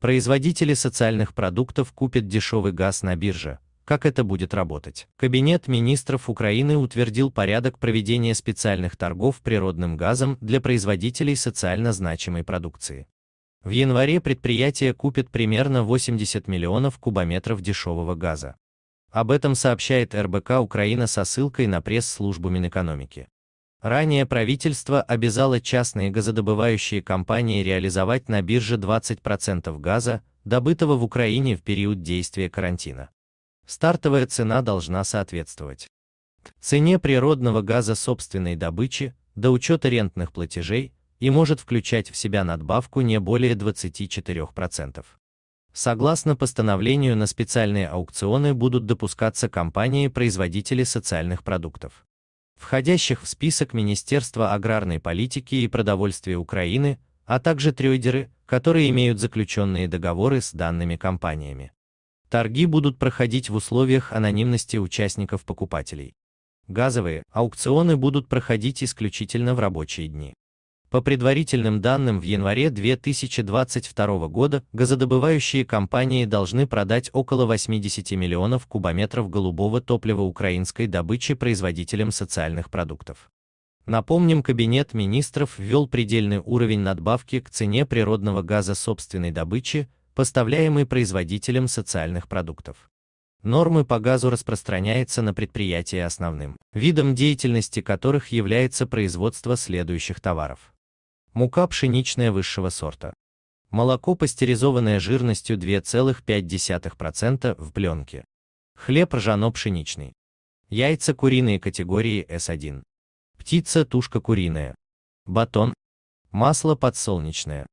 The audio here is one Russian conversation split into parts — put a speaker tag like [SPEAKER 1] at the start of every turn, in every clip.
[SPEAKER 1] Производители социальных продуктов купят дешевый газ на бирже. Как это будет работать? Кабинет министров Украины утвердил порядок проведения специальных торгов природным газом для производителей социально значимой продукции. В январе предприятие купит примерно 80 миллионов кубометров дешевого газа. Об этом сообщает РБК Украина со ссылкой на пресс-службу Минэкономики. Ранее правительство обязало частные газодобывающие компании реализовать на бирже 20% газа, добытого в Украине в период действия карантина. Стартовая цена должна соответствовать цене природного газа собственной добычи до учета рентных платежей и может включать в себя надбавку не более 24%. Согласно постановлению на специальные аукционы будут допускаться компании-производители социальных продуктов входящих в список Министерства аграрной политики и продовольствия Украины, а также трейдеры, которые имеют заключенные договоры с данными компаниями. Торги будут проходить в условиях анонимности участников-покупателей. Газовые аукционы будут проходить исключительно в рабочие дни. По предварительным данным, в январе 2022 года газодобывающие компании должны продать около 80 миллионов кубометров голубого топлива украинской добычи производителям социальных продуктов. Напомним, Кабинет министров ввел предельный уровень надбавки к цене природного газа собственной добычи, поставляемой производителям социальных продуктов. Нормы по газу распространяются на предприятия основным, видом деятельности которых является производство следующих товаров мука пшеничная высшего сорта, молоко пастеризованное жирностью 2,5% в пленке, хлеб ржано-пшеничный, яйца куриные категории С1, птица тушка куриная, батон, масло подсолнечное.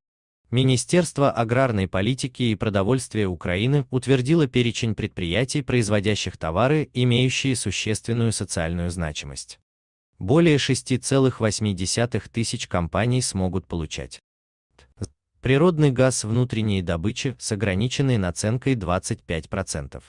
[SPEAKER 1] Министерство аграрной политики и продовольствия Украины утвердило перечень предприятий, производящих товары, имеющие существенную социальную значимость более 6,8 тысяч компаний смогут получать природный газ внутренней добычи с ограниченной наценкой 25%.